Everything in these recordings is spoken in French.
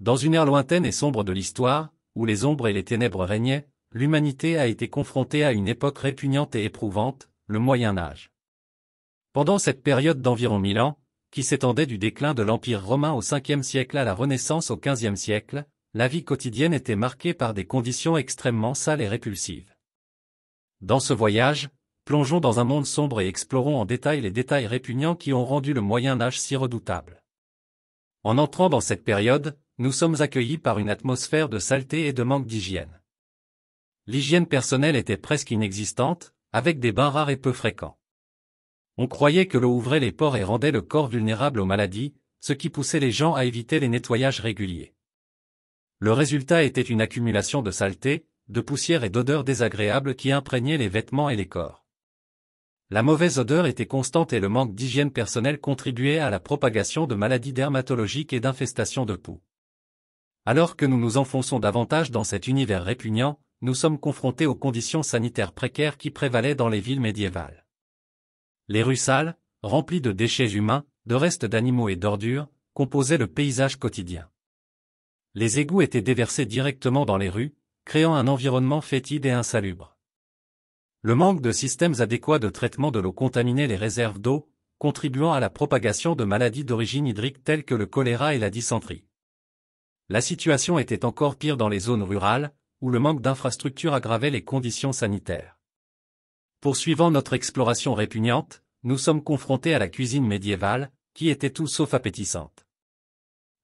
Dans une ère lointaine et sombre de l'histoire, où les ombres et les ténèbres régnaient, l'humanité a été confrontée à une époque répugnante et éprouvante, le Moyen Âge. Pendant cette période d'environ mille ans, qui s'étendait du déclin de l'Empire romain au Ve siècle à la Renaissance au XVe siècle, la vie quotidienne était marquée par des conditions extrêmement sales et répulsives. Dans ce voyage, plongeons dans un monde sombre et explorons en détail les détails répugnants qui ont rendu le Moyen Âge si redoutable. En entrant dans cette période, nous sommes accueillis par une atmosphère de saleté et de manque d'hygiène. L'hygiène personnelle était presque inexistante, avec des bains rares et peu fréquents. On croyait que l'eau ouvrait les pores et rendait le corps vulnérable aux maladies, ce qui poussait les gens à éviter les nettoyages réguliers. Le résultat était une accumulation de saleté, de poussière et d'odeurs désagréables qui imprégnaient les vêtements et les corps. La mauvaise odeur était constante et le manque d'hygiène personnelle contribuait à la propagation de maladies dermatologiques et d'infestations de poux. Alors que nous nous enfonçons davantage dans cet univers répugnant, nous sommes confrontés aux conditions sanitaires précaires qui prévalaient dans les villes médiévales. Les rues sales, remplies de déchets humains, de restes d'animaux et d'ordures, composaient le paysage quotidien. Les égouts étaient déversés directement dans les rues, créant un environnement fétide et insalubre. Le manque de systèmes adéquats de traitement de l'eau contaminait les réserves d'eau, contribuant à la propagation de maladies d'origine hydrique telles que le choléra et la dysenterie. La situation était encore pire dans les zones rurales, où le manque d'infrastructures aggravait les conditions sanitaires. Poursuivant notre exploration répugnante, nous sommes confrontés à la cuisine médiévale, qui était tout sauf appétissante.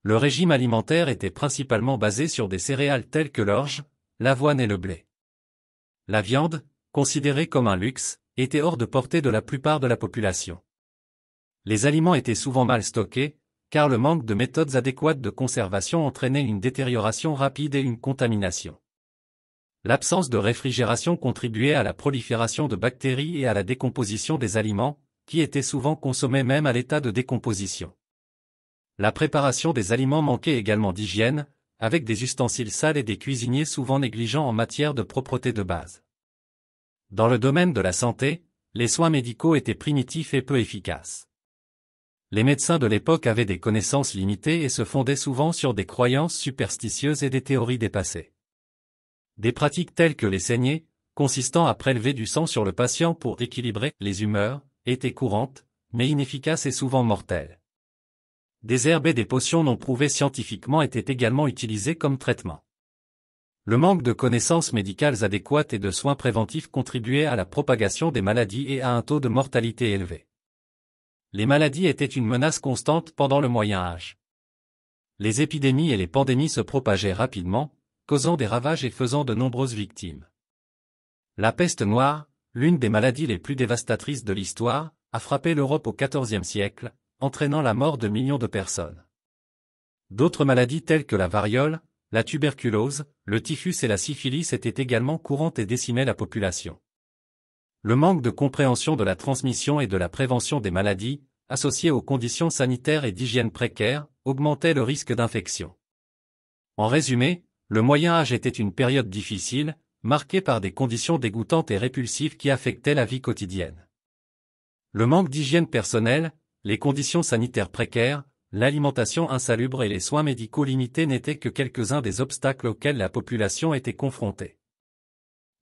Le régime alimentaire était principalement basé sur des céréales telles que l'orge, l'avoine et le blé. La viande, considéré comme un luxe, était hors de portée de la plupart de la population. Les aliments étaient souvent mal stockés, car le manque de méthodes adéquates de conservation entraînait une détérioration rapide et une contamination. L'absence de réfrigération contribuait à la prolifération de bactéries et à la décomposition des aliments, qui étaient souvent consommés même à l'état de décomposition. La préparation des aliments manquait également d'hygiène, avec des ustensiles sales et des cuisiniers souvent négligents en matière de propreté de base. Dans le domaine de la santé, les soins médicaux étaient primitifs et peu efficaces. Les médecins de l'époque avaient des connaissances limitées et se fondaient souvent sur des croyances superstitieuses et des théories dépassées. Des pratiques telles que les saignées, consistant à prélever du sang sur le patient pour équilibrer les humeurs, étaient courantes, mais inefficaces et souvent mortelles. Des herbes et des potions non prouvées scientifiquement étaient également utilisées comme traitement. Le manque de connaissances médicales adéquates et de soins préventifs contribuait à la propagation des maladies et à un taux de mortalité élevé. Les maladies étaient une menace constante pendant le Moyen Âge. Les épidémies et les pandémies se propageaient rapidement, causant des ravages et faisant de nombreuses victimes. La peste noire, l'une des maladies les plus dévastatrices de l'histoire, a frappé l'Europe au XIVe siècle, entraînant la mort de millions de personnes. D'autres maladies telles que la variole, la tuberculose, le typhus et la syphilis étaient également courantes et décimaient la population. Le manque de compréhension de la transmission et de la prévention des maladies, associé aux conditions sanitaires et d'hygiène précaires, augmentait le risque d'infection. En résumé, le Moyen Âge était une période difficile, marquée par des conditions dégoûtantes et répulsives qui affectaient la vie quotidienne. Le manque d'hygiène personnelle, les conditions sanitaires précaires, l'alimentation insalubre et les soins médicaux limités n'étaient que quelques-uns des obstacles auxquels la population était confrontée.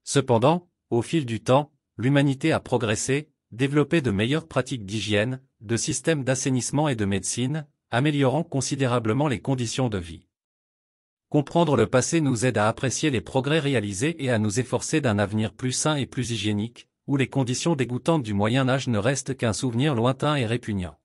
Cependant, au fil du temps, l'humanité a progressé, développé de meilleures pratiques d'hygiène, de systèmes d'assainissement et de médecine, améliorant considérablement les conditions de vie. Comprendre le passé nous aide à apprécier les progrès réalisés et à nous efforcer d'un avenir plus sain et plus hygiénique, où les conditions dégoûtantes du Moyen Âge ne restent qu'un souvenir lointain et répugnant.